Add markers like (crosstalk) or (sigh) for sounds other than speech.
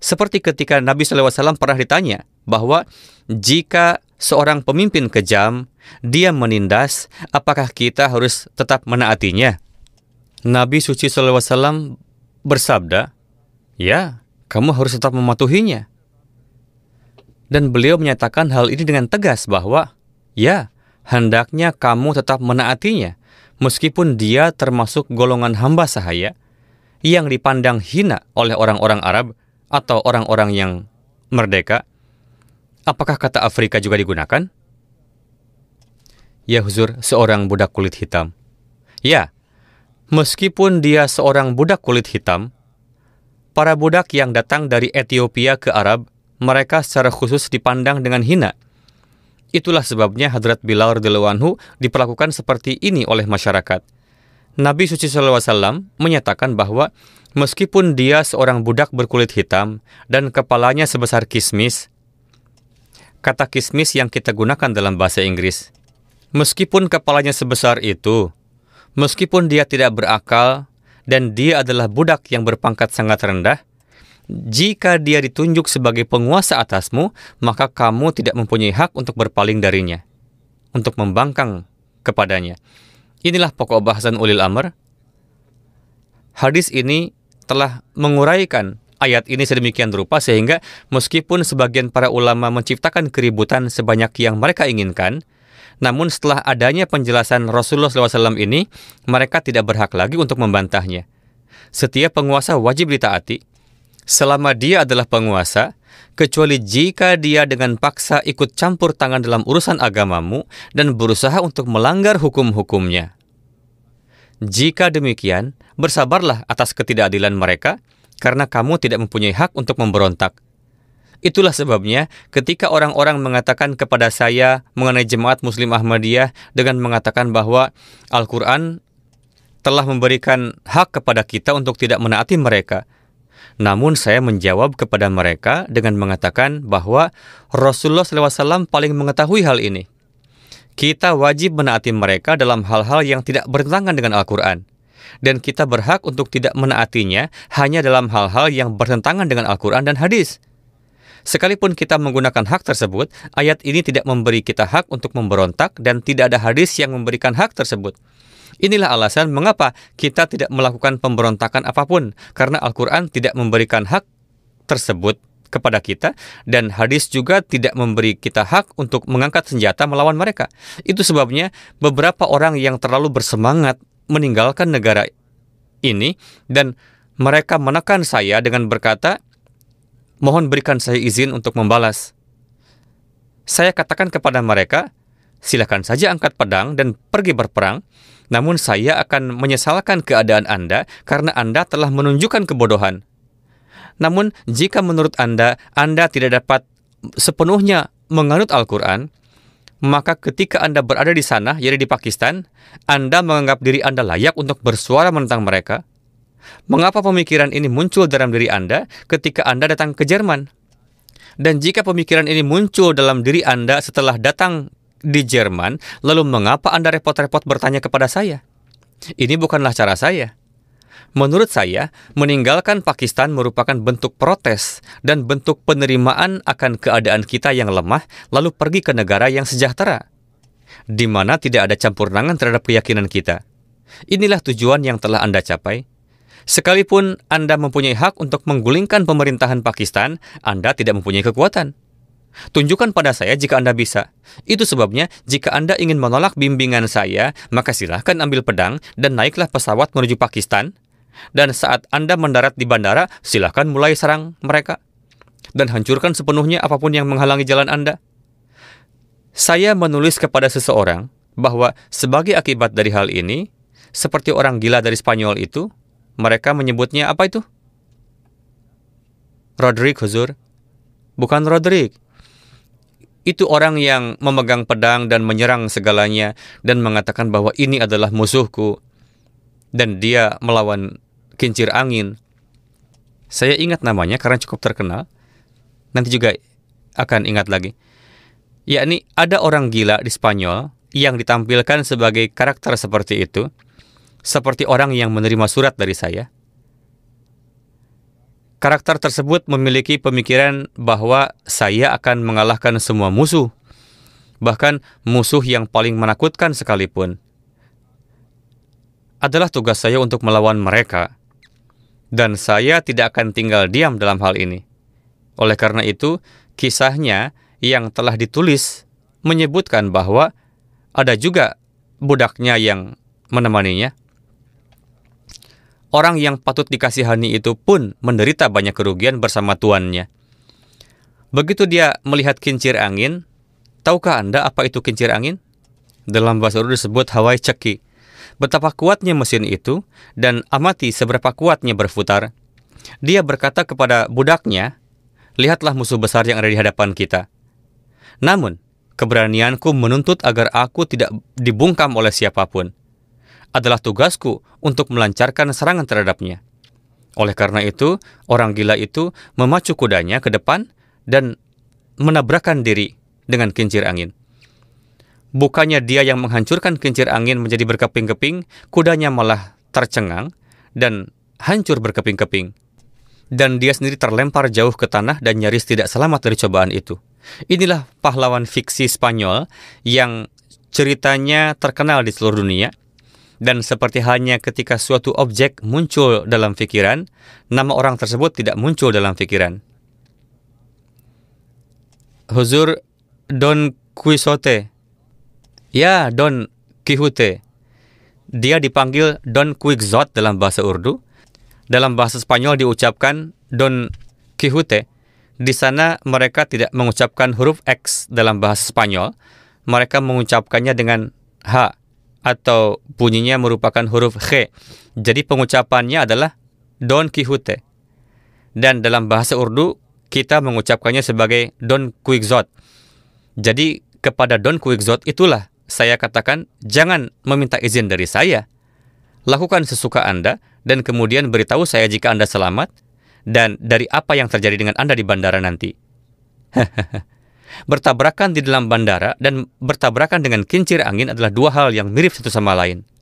Seperti ketika Nabi SAW pernah ditanya bahwa jika seorang pemimpin kejam, dia menindas, apakah kita harus tetap menaatinya? Nabi Suci SAW bersabda, Ya, kamu harus tetap mematuhinya. Dan beliau menyatakan hal ini dengan tegas bahwa, ya, hendaknya kamu tetap menaatinya, meskipun dia termasuk golongan hamba sahaya yang dipandang hina oleh orang-orang Arab atau orang-orang yang merdeka? Apakah kata Afrika juga digunakan? Ya Huzur, seorang budak kulit hitam. Ya, meskipun dia seorang budak kulit hitam, para budak yang datang dari Ethiopia ke Arab, mereka secara khusus dipandang dengan hina. Itulah sebabnya Hadrat Bilal radhiyallahu anhu diperlakukan seperti ini oleh masyarakat. Nabi Suci SAW menyatakan bahwa meskipun dia seorang budak berkulit hitam dan kepalanya sebesar kismis, kata kismis yang kita gunakan dalam bahasa Inggris, meskipun kepalanya sebesar itu, meskipun dia tidak berakal dan dia adalah budak yang berpangkat sangat rendah, jika dia ditunjuk sebagai penguasa atasmu, maka kamu tidak mempunyai hak untuk berpaling darinya, untuk membangkang kepadanya. Inilah pokok bahasan ulil amr. Hadis ini telah menguraikan ayat ini sedemikian rupa sehingga meskipun sebagian para ulama menciptakan keributan sebanyak yang mereka inginkan, namun setelah adanya penjelasan Rasulullah SAW ini, mereka tidak berhak lagi untuk membantahnya. Setiap penguasa wajib ditaati. Selama dia adalah penguasa, kecuali jika dia dengan paksa ikut campur tangan dalam urusan agamamu dan berusaha untuk melanggar hukum-hukumnya. Jika demikian, bersabarlah atas ketidakadilan mereka, karena kamu tidak mempunyai hak untuk memberontak. Itulah sebabnya ketika orang-orang mengatakan kepada saya mengenai jemaat Muslim Ahmadiyah dengan mengatakan bahwa Al-Quran telah memberikan hak kepada kita untuk tidak menaati mereka – namun saya menjawab kepada mereka dengan mengatakan bahwa Rasulullah SAW paling mengetahui hal ini. Kita wajib menaati mereka dalam hal-hal yang tidak bertentangan dengan Al-Quran. Dan kita berhak untuk tidak menaatinya hanya dalam hal-hal yang bertentangan dengan Al-Quran dan hadis. Sekalipun kita menggunakan hak tersebut, ayat ini tidak memberi kita hak untuk memberontak dan tidak ada hadis yang memberikan hak tersebut. Inilah alasan mengapa kita tidak melakukan pemberontakan apapun, karena Al-Quran tidak memberikan hak tersebut kepada kita dan hadis juga tidak memberi kita hak untuk mengangkat senjata melawan mereka. Itu sebabnya beberapa orang yang terlalu bersemangat meninggalkan negara ini dan mereka menekan saya dengan berkata, "Mohon berikan saya izin untuk membalas." Saya katakan kepada mereka, silakan saja angkat pedang dan pergi berperang, namun saya akan menyesalkan keadaan Anda karena Anda telah menunjukkan kebodohan. Namun, jika menurut Anda, Anda tidak dapat sepenuhnya menganut Al-Quran, maka ketika Anda berada di sana, yaitu di Pakistan, Anda menganggap diri Anda layak untuk bersuara menentang mereka? Mengapa pemikiran ini muncul dalam diri Anda ketika Anda datang ke Jerman? Dan jika pemikiran ini muncul dalam diri Anda setelah datang di Jerman, lalu mengapa Anda repot-repot bertanya kepada saya? Ini bukanlah cara saya. Menurut saya, meninggalkan Pakistan merupakan bentuk protes dan bentuk penerimaan akan keadaan kita yang lemah, lalu pergi ke negara yang sejahtera, di mana tidak ada campur tangan terhadap keyakinan kita. Inilah tujuan yang telah Anda capai. Sekalipun Anda mempunyai hak untuk menggulingkan pemerintahan Pakistan, Anda tidak mempunyai kekuatan. Tunjukkan pada saya jika Anda bisa. Itu sebabnya, jika Anda ingin menolak bimbingan saya, maka silahkan ambil pedang dan naiklah pesawat menuju Pakistan. Dan saat Anda mendarat di bandara, silahkan mulai serang mereka. Dan hancurkan sepenuhnya apapun yang menghalangi jalan Anda. Saya menulis kepada seseorang bahwa sebagai akibat dari hal ini, seperti orang gila dari Spanyol itu, mereka menyebutnya apa itu? Roderick Huzur. Bukan Roderick, itu orang yang memegang pedang dan menyerang segalanya dan mengatakan bahwa ini adalah musuhku dan dia melawan kincir angin. Saya ingat namanya karena cukup terkenal. Nanti juga akan ingat lagi. Yakni ada orang gila di Spanyol yang ditampilkan sebagai karakter seperti itu, seperti orang yang menerima surat dari saya. Karakter tersebut memiliki pemikiran bahwa saya akan mengalahkan semua musuh, bahkan musuh yang paling menakutkan sekalipun. Adalah tugas saya untuk melawan mereka, dan saya tidak akan tinggal diam dalam hal ini. Oleh karena itu, kisahnya yang telah ditulis menyebutkan bahwa ada juga budaknya yang menemaninya orang yang patut dikasihani itu pun menderita banyak kerugian bersama tuannya. Begitu dia melihat kincir angin, tahukah Anda apa itu kincir angin? Dalam bahasa Urdu disebut Hawaii ceki. Betapa kuatnya mesin itu dan amati seberapa kuatnya berputar. Dia berkata kepada budaknya, "Lihatlah musuh besar yang ada di hadapan kita." Namun, keberanianku menuntut agar aku tidak dibungkam oleh siapapun adalah tugasku untuk melancarkan serangan terhadapnya. Oleh karena itu, orang gila itu memacu kudanya ke depan dan menabrakkan diri dengan kincir angin. Bukannya dia yang menghancurkan kincir angin menjadi berkeping-keping, kudanya malah tercengang dan hancur berkeping-keping. Dan dia sendiri terlempar jauh ke tanah dan nyaris tidak selamat dari cobaan itu. Inilah pahlawan fiksi Spanyol yang ceritanya terkenal di seluruh dunia – dan seperti halnya ketika suatu objek muncul dalam pikiran, nama orang tersebut tidak muncul dalam pikiran. Huzur Don Quixote. Ya, Don Quixote. Dia dipanggil Don Quixote dalam bahasa Urdu. Dalam bahasa Spanyol diucapkan Don Quixote. Di sana mereka tidak mengucapkan huruf X dalam bahasa Spanyol. Mereka mengucapkannya dengan H atau bunyinya merupakan huruf H. Jadi pengucapannya adalah Don Quixote. Dan dalam bahasa Urdu, kita mengucapkannya sebagai Don Quixote. Jadi kepada Don Quixote itulah saya katakan jangan meminta izin dari saya. Lakukan sesuka Anda dan kemudian beritahu saya jika Anda selamat dan dari apa yang terjadi dengan Anda di bandara nanti. (laughs) bertabrakan di dalam bandara dan bertabrakan dengan kincir angin adalah dua hal yang mirip satu sama lain.